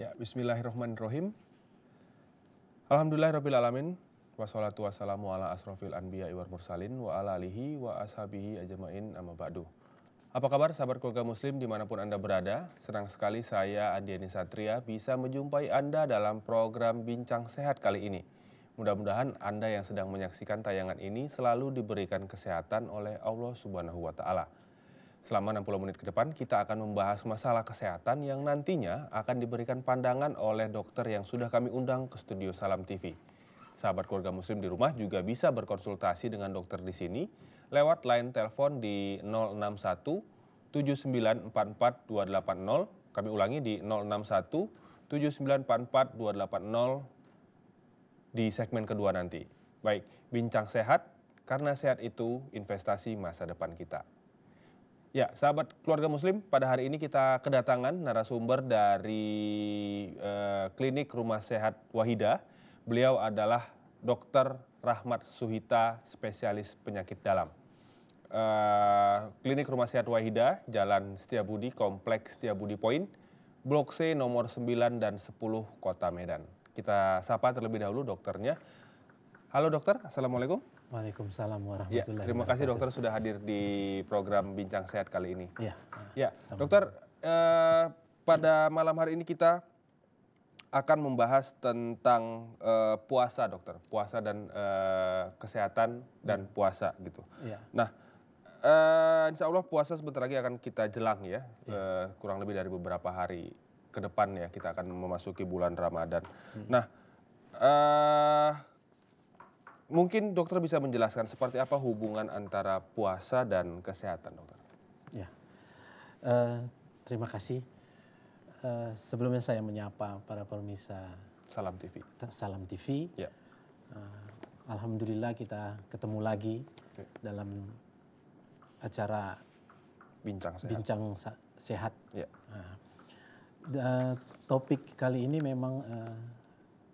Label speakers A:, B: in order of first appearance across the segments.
A: Ya, bismillahirrahmanirrahim. Alhamdulillahirrabbilalamin. Wassalatu wassalamu ala asrofil anbiya iwar mursalin wa ala alihi wa ashabihi ajamain amma ba'du. Apa kabar sahabat keluarga muslim dimanapun Anda berada? Senang sekali saya Andiani Satria bisa menjumpai Anda dalam program Bincang Sehat kali ini. Mudah-mudahan Anda yang sedang menyaksikan tayangan ini selalu diberikan kesehatan oleh Allah Subhanahu wa taala. Selama 60 menit ke depan kita akan membahas masalah kesehatan yang nantinya akan diberikan pandangan oleh dokter yang sudah kami undang ke studio Salam TV. Sahabat keluarga muslim di rumah juga bisa berkonsultasi dengan dokter di sini lewat line telepon di 061 7944 280. Kami ulangi di 061 7944 280 di segmen kedua nanti. Baik, bincang sehat karena sehat itu investasi masa depan kita. Ya, sahabat keluarga muslim, pada hari ini kita kedatangan narasumber dari uh, klinik Rumah Sehat Wahida. Beliau adalah Dr. Rahmat Suhita, spesialis penyakit dalam. Uh, klinik Rumah Sehat Wahida, Jalan Setiabudi, Kompleks Setiabudi Point, Blok C nomor 9 dan 10 Kota Medan. Kita sapa terlebih dahulu dokternya. Halo dokter, Assalamualaikum. Waalaikumsalam ya, warahmatullahi wabarakatuh. Ya, terima kasih dokter sudah hadir di program Bincang Sehat kali ini. Ya, ya dokter, eh, pada malam hari ini kita akan membahas tentang eh, puasa dokter, puasa dan eh, kesehatan dan hmm. puasa gitu. Ya. Nah, eh, insya Allah puasa sebentar lagi akan kita jelang ya, ya. Eh, kurang lebih dari beberapa hari ke depan ya kita akan memasuki bulan Ramadan. Hmm. Nah, eh, Mungkin dokter bisa menjelaskan seperti apa hubungan antara puasa dan kesehatan, dokter.
B: Ya, uh, terima kasih. Uh, sebelumnya saya menyapa para pemirsa Salam TV. Salam TV. Ya. Uh, Alhamdulillah kita ketemu lagi okay. Ya. dalam acara bincang sehat. Bincang sehat. Ya. Uh, uh, topik kali ini memang uh,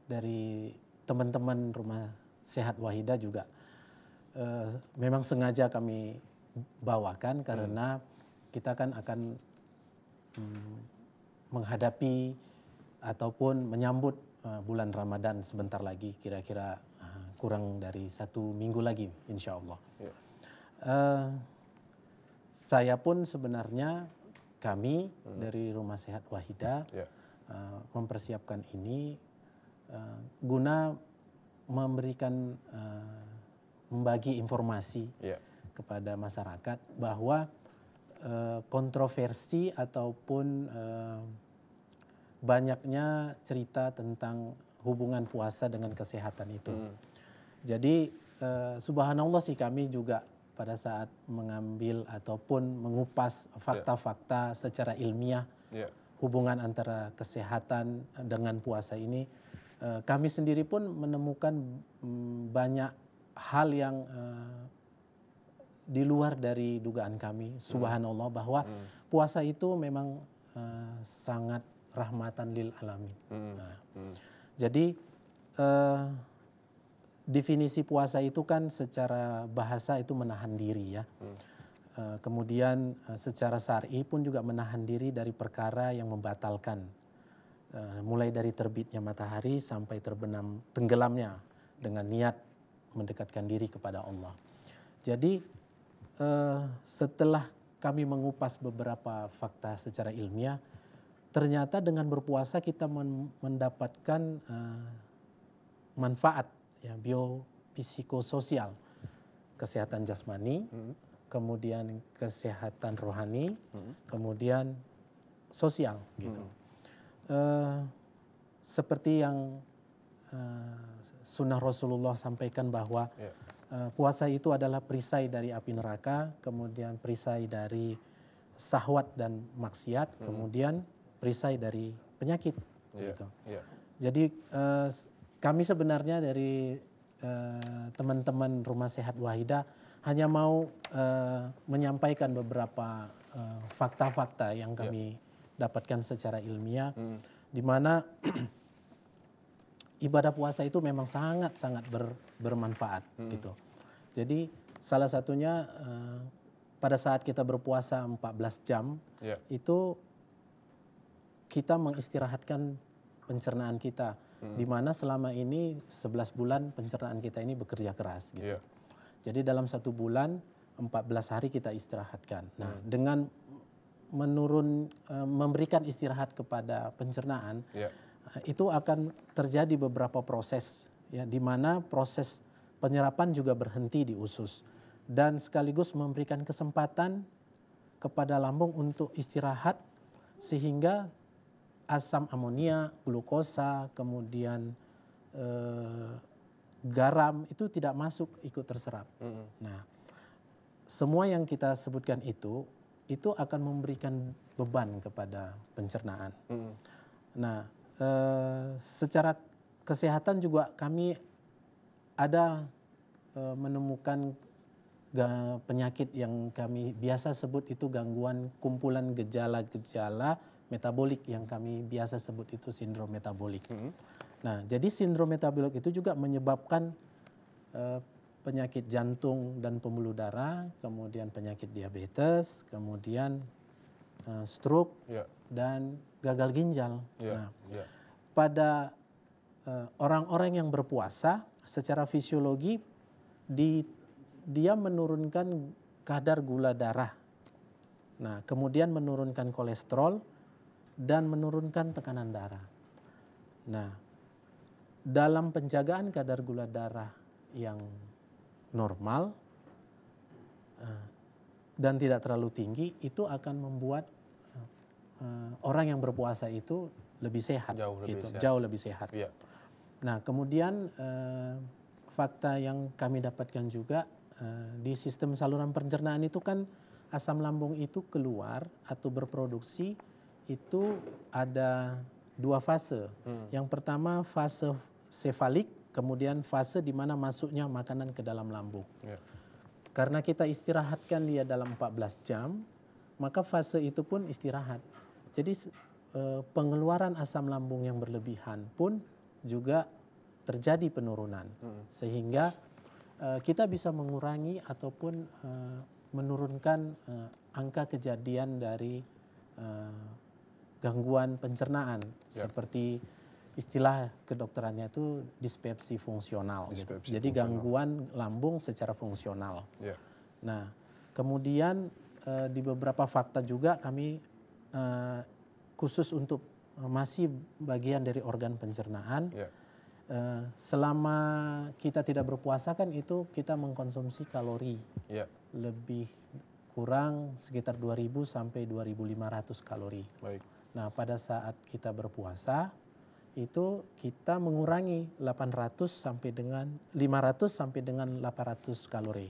B: dari teman-teman rumah sehat wahida juga uh, memang sengaja kami bawakan karena hmm. kita kan akan um, menghadapi ataupun menyambut uh, bulan Ramadan sebentar lagi kira-kira uh, kurang dari satu minggu lagi insya Allah. Yeah. Ya. Uh, saya pun sebenarnya kami hmm. dari Rumah Sehat Wahida yeah. Ya. uh, mempersiapkan ini uh, guna memberikan uh, membagi informasi yeah. kepada masyarakat bahwa uh, kontroversi ataupun uh, banyaknya cerita tentang hubungan puasa dengan kesehatan itu. Mm. Jadi uh, subhanallah sih kami juga pada saat mengambil ataupun mengupas ya. fakta-fakta secara ilmiah yeah. hubungan antara kesehatan dengan puasa ini Eh, kami sendiri pun menemukan mm, banyak hal yang eh, di luar dari dugaan kami hmm. subhanallah bahwa hmm. puasa itu memang eh, sangat rahmatan lil alamin. Hmm. Nah, Jadi definisi puasa itu kan secara bahasa itu menahan diri ya. kemudian secara syar'i pun juga menahan diri dari perkara yang membatalkan Eh, mulai dari terbitnya matahari sampai terbenam tenggelamnya dengan niat mendekatkan diri kepada Allah. Jadi uh, setelah kami mengupas beberapa fakta secara ilmiah, ternyata dengan berpuasa kita mendapatkan uh, manfaat ya biopsikososial, kesehatan jasmani, hmm. kemudian kesehatan rohani, hmm. kemudian sosial gitu. Hmm. Eh, seperti yang uh, sunnah Rasulullah sampaikan bahwa yeah. Ya. uh, puasa itu adalah perisai dari api neraka, kemudian perisai dari sahwat dan maksiat, mm. kemudian perisai dari penyakit. Yeah. Gitu. Yeah. Jadi uh, kami sebenarnya dari teman-teman uh, Rumah Sehat Wahida hanya mau uh, menyampaikan beberapa fakta-fakta uh, yang ya. kami yeah dapatkan secara ilmiah, hmm. di mana ibadah puasa itu memang sangat-sangat ber, bermanfaat hmm. gitu. Jadi salah satunya uh, pada saat kita berpuasa 14 jam yeah. itu kita mengistirahatkan pencernaan kita hmm. di mana selama ini 11 bulan pencernaan kita ini bekerja keras gitu. Yeah. Jadi dalam satu bulan 14 hari kita istirahatkan. Nah, hmm. dengan menurun eh, memberikan istirahat kepada pencernaan yeah. Ya. itu akan terjadi beberapa proses ya di mana proses penyerapan juga berhenti di usus dan sekaligus memberikan kesempatan kepada lambung untuk istirahat sehingga asam amonia, glukosa, kemudian eh, garam itu tidak masuk ikut terserap. Mm -hmm. Nah, semua yang kita sebutkan itu itu akan memberikan beban kepada pencernaan. Mm. Nah, e, secara kesehatan juga kami ada e, menemukan penyakit yang kami biasa sebut itu gangguan kumpulan gejala-gejala metabolik yang kami biasa sebut itu sindrom metabolik. Mm Nah, jadi sindrom metabolik itu juga menyebabkan e, penyakit jantung dan pembuluh darah, kemudian penyakit diabetes, kemudian uh, stroke yeah. dan gagal ginjal. Yeah. Nah, yeah. pada eh, orang-orang uh, yang berpuasa secara fisiologi di, dia menurunkan kadar gula darah. Nah, kemudian menurunkan kolesterol dan menurunkan tekanan darah. Nah, dalam penjagaan kadar gula darah yang normal eh, dan tidak terlalu tinggi itu akan membuat eh, eh, orang yang berpuasa itu lebih sehat
A: jauh lebih gitu. sehat, jauh
B: lebih sehat. Ya. Nah kemudian fakta yang kami dapatkan juga di sistem saluran pencernaan itu kan asam lambung itu keluar atau berproduksi itu ada dua fase. Hmm. Yang pertama fase sefalik kemudian fase di mana masuknya makanan ke dalam lambung. Yeah. Karena kita istirahatkan dia dalam 14 jam, maka fase itu pun istirahat. Jadi e, pengeluaran asam lambung yang berlebihan pun juga terjadi penurunan. Hmm. Sehingga e, kita bisa mengurangi ataupun e, menurunkan angka kejadian dari gangguan pencernaan yeah. seperti istilah kedokterannya itu dispepsi fungsional. Gitu. Dispepsi gitu. Jadi gangguan lambung secara fungsional. Yeah. Nah, kemudian e, di beberapa fakta juga kami e, khusus untuk eh, masih bagian dari organ pencernaan. Yeah. Ya. E, selama kita tidak berpuasa kan itu kita mengkonsumsi kalori yeah. lebih kurang sekitar 2000 sampai 2500 kalori. Baik. Nah, pada saat kita berpuasa itu kita mengurangi 800 sampai dengan 500 sampai dengan 800 kalori.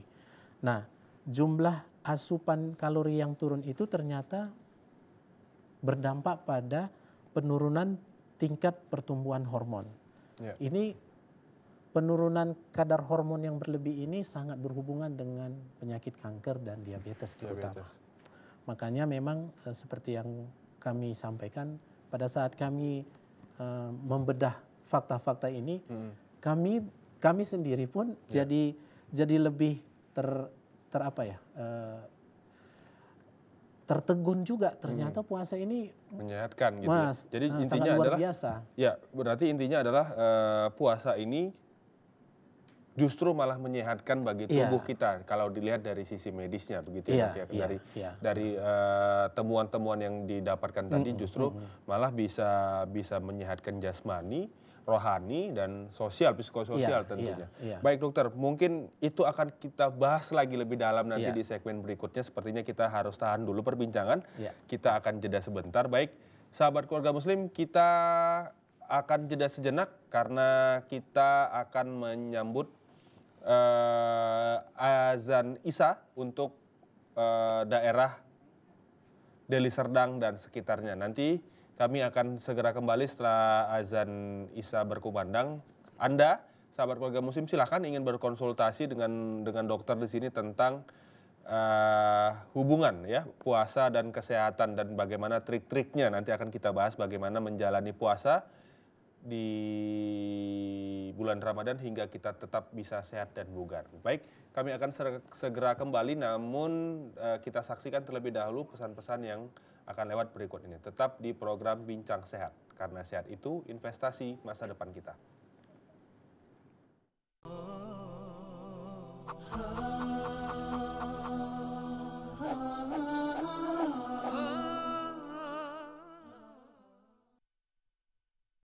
B: Nah, jumlah asupan kalori yang turun itu ternyata berdampak pada penurunan tingkat pertumbuhan hormon. Yeah. Ini penurunan kadar hormon yang berlebih ini sangat berhubungan dengan penyakit kanker dan diabetes terutama. Diabetes. Makanya memang eh, seperti yang kami sampaikan pada saat kami uh, membedah fakta-fakta ini, hmm. kami kami sendiri pun yeah. jadi jadi lebih ter ter apa ya uh, tertegun juga ternyata hmm. puasa ini
A: menyehatkan gitu. Ya. Mas, Jadi nah, intinya luar adalah biasa. Ya, berarti intinya adalah uh, puasa ini justru malah menyehatkan bagi iya. tubuh yeah. kita kalau dilihat dari sisi medisnya begitu yeah, ya, yeah, ya, iya, dari yeah. dari eh, temuan-temuan uh, yang didapatkan mm -hmm. tadi justru mm -hmm. malah bisa bisa menyehatkan jasmani rohani dan sosial psikososial yeah, tentunya. Yeah, yeah. Baik dokter, mungkin itu akan kita bahas lagi lebih dalam nanti yeah. di segmen berikutnya. Sepertinya kita harus tahan dulu perbincangan. Yeah. Kita akan jeda sebentar. Baik, sahabat keluarga muslim, kita akan jeda sejenak karena kita akan menyambut uh, azan Isa untuk uh, daerah Deli Serdang dan sekitarnya. Nanti kami akan segera kembali setelah azan Isa berkumandang. Anda, sahabat keluarga muslim, silahkan ingin berkonsultasi dengan dengan dokter di sini tentang uh, hubungan ya puasa dan kesehatan dan bagaimana trik-triknya nanti akan kita bahas bagaimana menjalani puasa di bulan Ramadan hingga kita tetap bisa sehat dan bugar. Baik, kami akan segera kembali namun eh, kita saksikan terlebih dahulu pesan-pesan yang akan lewat berikut ini. Tetap di program Bincang Sehat karena sehat itu investasi masa depan kita.